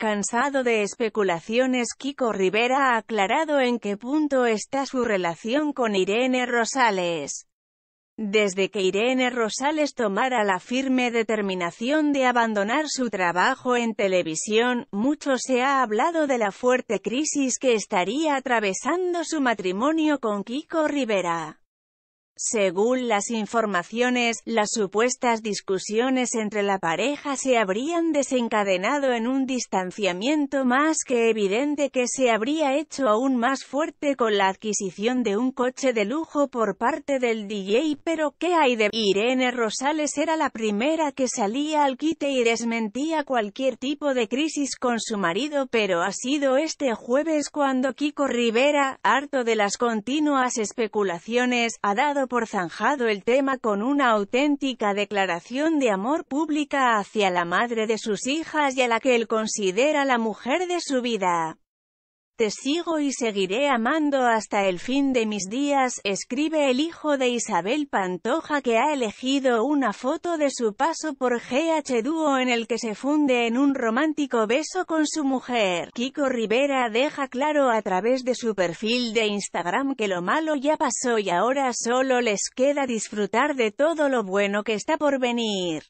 Cansado de especulaciones Kiko Rivera ha aclarado en qué punto está su relación con Irene Rosales. Desde que Irene Rosales tomara la firme determinación de abandonar su trabajo en televisión, mucho se ha hablado de la fuerte crisis que estaría atravesando su matrimonio con Kiko Rivera. Según las informaciones, las supuestas discusiones entre la pareja se habrían desencadenado en un distanciamiento más que evidente que se habría hecho aún más fuerte con la adquisición de un coche de lujo por parte del DJ pero ¿qué hay de Irene Rosales era la primera que salía al quite y desmentía cualquier tipo de crisis con su marido pero ha sido este jueves cuando Kiko Rivera, harto de las continuas especulaciones, ha dado por zanjado el tema con una auténtica declaración de amor pública hacia la madre de sus hijas y a la que él considera la mujer de su vida. Te sigo y seguiré amando hasta el fin de mis días, escribe el hijo de Isabel Pantoja que ha elegido una foto de su paso por GH Dúo en el que se funde en un romántico beso con su mujer. Kiko Rivera deja claro a través de su perfil de Instagram que lo malo ya pasó y ahora solo les queda disfrutar de todo lo bueno que está por venir.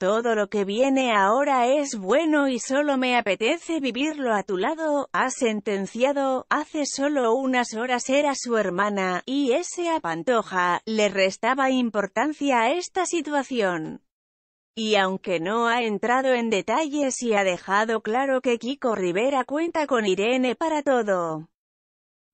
Todo lo que viene ahora es bueno y solo me apetece vivirlo a tu lado, ha sentenciado, hace solo unas horas era su hermana, y ese apantoja, le restaba importancia a esta situación. Y aunque no ha entrado en detalles y ha dejado claro que Kiko Rivera cuenta con Irene para todo.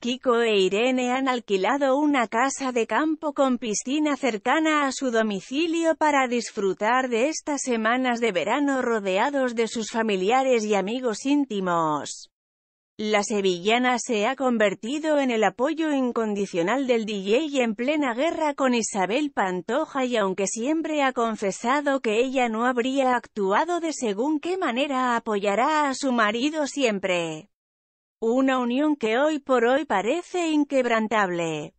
Kiko e Irene han alquilado una casa de campo con piscina cercana a su domicilio para disfrutar de estas semanas de verano rodeados de sus familiares y amigos íntimos. La sevillana se ha convertido en el apoyo incondicional del DJ en plena guerra con Isabel Pantoja y aunque siempre ha confesado que ella no habría actuado de según qué manera apoyará a su marido siempre. Una unión que hoy por hoy parece inquebrantable.